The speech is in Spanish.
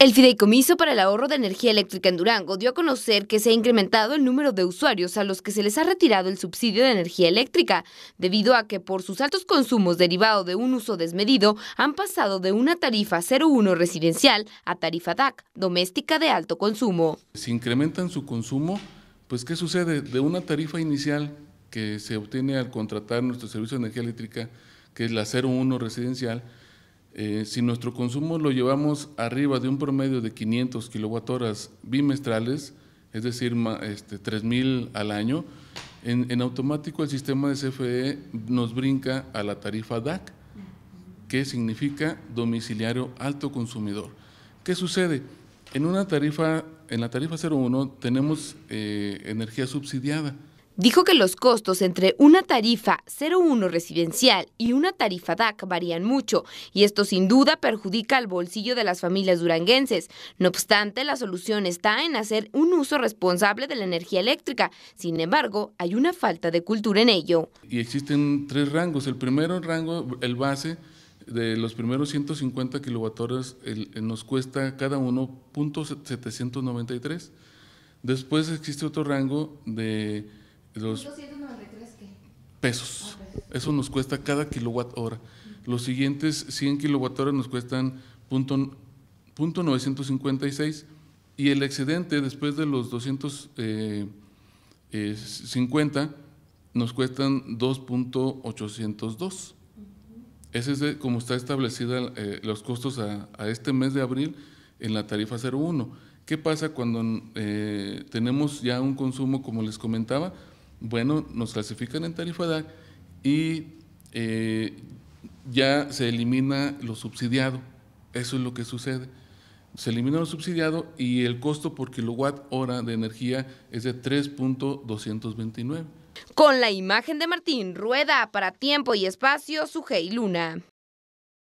El Fideicomiso para el Ahorro de Energía Eléctrica en Durango dio a conocer que se ha incrementado el número de usuarios a los que se les ha retirado el subsidio de energía eléctrica, debido a que por sus altos consumos derivados de un uso desmedido han pasado de una tarifa 01 residencial a tarifa DAC, doméstica de alto consumo. Si incrementan su consumo, pues ¿qué sucede? De una tarifa inicial que se obtiene al contratar nuestro servicio de energía eléctrica, que es la 01 residencial, eh, si nuestro consumo lo llevamos arriba de un promedio de 500 kWh bimestrales, es decir, este, 3.000 al año, en, automático el sistema de CFE nos brinca a la tarifa DAC, que significa domiciliario alto consumidor. ¿Qué sucede? En una tarifa, en la tarifa 01 tenemos eh, energía subsidiada. Dijo que los costos entre una tarifa 01 residencial y una tarifa DAC varían mucho y esto sin duda perjudica al bolsillo de las familias duranguenses. No obstante, la solución está en hacer un uso responsable de la energía eléctrica. Sin embargo, hay una falta de cultura en ello. Y existen tres rangos. El primero rango, el base, de los primeros 150 kilovatios eh, nos cuesta cada uno .793. Después existe otro rango de Pesos. Ah, Eso nos cuesta cada kilowatt hora. Los siguientes 100 kilowatt horas nos cuestan punto, 956 y el excedente después de los 250 eh, eh, nos cuestan 2.802. Ese es como está establecida eh, los costos a, este mes de abril en la tarifa 01. ¿Qué pasa cuando tenemos ya un consumo, como les comentaba, bueno, nos clasifican en tarifa DAC y eh, ya se elimina lo subsidiado. Eso es lo que sucede. Se elimina lo subsidiado y el costo por kilowatt hora de energía es de 3.229. Con la imagen de Martín Rueda para Tiempo y Espacio, Sujei Luna.